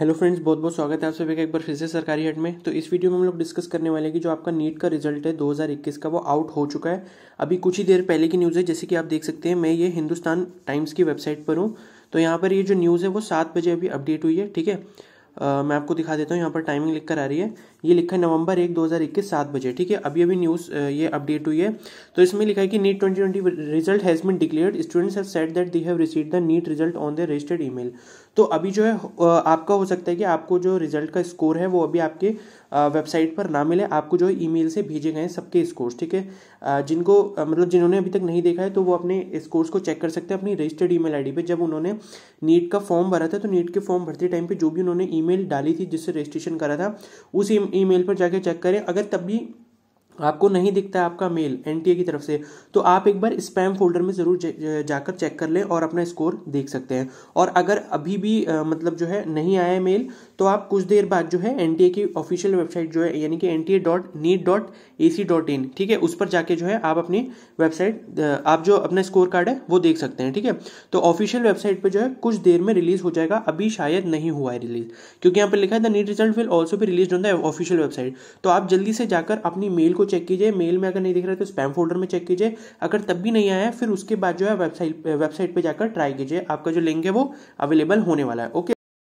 hello friends बहुत बहुत स्वागत है आप सभी का एक बार फिर से सरकारी हेड में तो इस वीडियो में हम लोग डिस्कस करने वाले हैं कि जो आपका नीट का रिजल्ट है 2021 का वो आउट हो चुका है अभी कुछ ही देर पहले की न्यूज़ है जैसे कि आप देख सकते हैं मैं ये हिंदुस्तान टाइम्स की वेबसाइट पर हूँ तो यहाँ पर ये जो न्यूज़ है वो सात बजे अभी अपडेट हुई है ठीक है आ, मैं आपको दिखा देता हूँ यहाँ पर टाइमिंग लिख कर आ रही है ये लिखा है नवंबर एक दो हज़ार इक्कीस सात बजे ठीक है अभी अभी न्यूज़ ये अपडेट हुई है तो इसमें लिखा है कि NEET twenty result has been declared students have set that they have receive the NEET result on the registered mail तो अभी जो है आपका हो सकता है कि आपको जो रिजल्ट का स्कोर है वो अभी आपके वेबसाइट पर ना मिले आपको जो मेल से भेजे गए सबके स्कोर्स ठीक है जिनको मतलब जिन्होंने अभी तक नहीं देखा है तो वो अपने स्कोर्स को चेक कर सकते हैं अपनी रजिस्टर्ड आई डी पे जब उन्होंने नीट का फॉर्म भरा था तो नीट के फॉर्म भरते टाइम पे जो भी उन्होंने ई ईमेल डाली थी जिससे रजिस्ट्रेशन करा था उस ईमेल पर जाके चेक करें अगर तब भी आपको नहीं दिखता है आपका मेल एन की तरफ से तो आप एक बार स्पैम फोल्डर में ज़रूर जाकर चेक कर लें और अपना स्कोर देख सकते हैं और अगर अभी भी आ, मतलब जो है नहीं आया मेल तो आप कुछ देर बाद जो है एन की ऑफिशियल वेबसाइट जो है यानी कि N T A dot NEET dot A C dot in ठीक है उस पर जाके जो है आप अपनी वेबसाइट आप जो अपना स्कोर कार्ड है वो देख सकते हैं ठीक है तो ऑफिशियल वेबसाइट पर जो है कुछ देर में रिलीज हो जाएगा अभी शायद नहीं हुआ है रिलीज क्योंकि यहाँ पर लिखा है the NEET result will also भी release on the official website तो आप जल्दी से जाकर अपनी मेल को चेक कीजिए मेल में अगर नहीं दिख रहा है तो स्पैम फोल्डर में चेक कीजिए अगर तब भी नहीं आया फिर उसके बाद जो है वेबसाइट वेबसाइट पर जाकर ट्राई कीजिए आपका जो लिंक है वो अवेलेबल होने वाला है ओके